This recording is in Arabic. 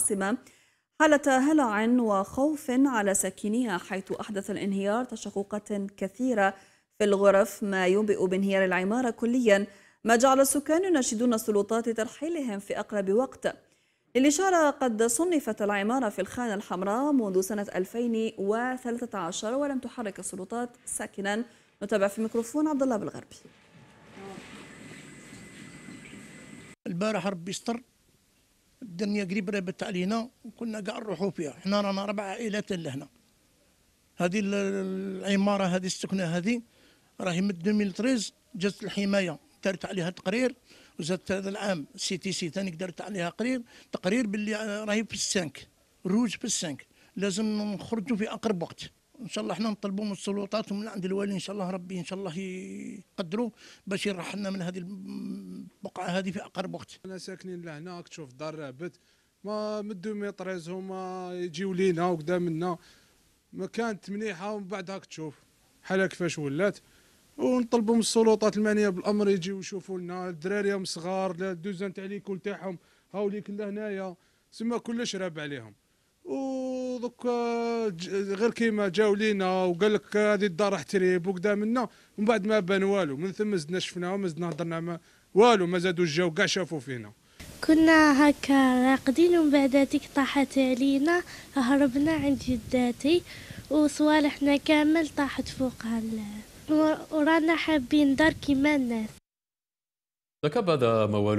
العاصمة حالة هلع وخوف على ساكنيها حيث أحدث الانهيار تشققات كثيرة في الغرف ما ينبئ بانهيار العمارة كليا ما جعل السكان يناشدون السلطات لترحيلهم في أقرب وقت للإشارة قد صنفت العمارة في الخانة الحمراء منذ سنة 2013 ولم تحرك السلطات ساكنا نتابع في ميكروفون عبد الله بالغربي البارح ربي يستر الدنيا قريب رابت علينا وكنا كاع نروحوا فيها حنا رانا اربع عائلات لهنا هذه العماره هذه السكنه هذه راهي من 2013 جات الحمايه دارت عليها تقرير وزادت هذا العام سي تي سي ثاني دارت عليها قرير تقرير باللي راهي في السانك روج في السانك لازم نخرجوا في اقرب وقت ان شاء الله احنا نطلبوا من السلطات ومن عند الوالي ان شاء الله ربي ان شاء الله يقدروا باش يرحلنا من هذه البقعه هذه في اقرب وقت. انا ساكنين لهنا تشوف دار رابط ما مدوا ميطريز هما يجيو لينا وكذا منا ما كانت مليحه ومن بعد هاك تشوف حالها كيفاش ولات ونطلبوا من السلطات المانيه بالامر يجيو يشوفوا لنا الدراري صغار دوزان تاع ليكول تاعهم هاوليك لهنايا سما كلش راب عليهم دوك آه، غير كيما جاو لينا وقال لك هذه الدار احتريب وكذا منا ومن بعد ما بان والو من ثم زدنا شفناهم زدنا هضرنا ما والو ما زادوش جاو كاع شافوا فينا كنا هكا راقدين ومن بعد هذيك طاحت علينا هربنا عند جداتي وصوالحنا كامل طاحت فوقها ورانا حابين دار كيما الناس ذكب هذا موال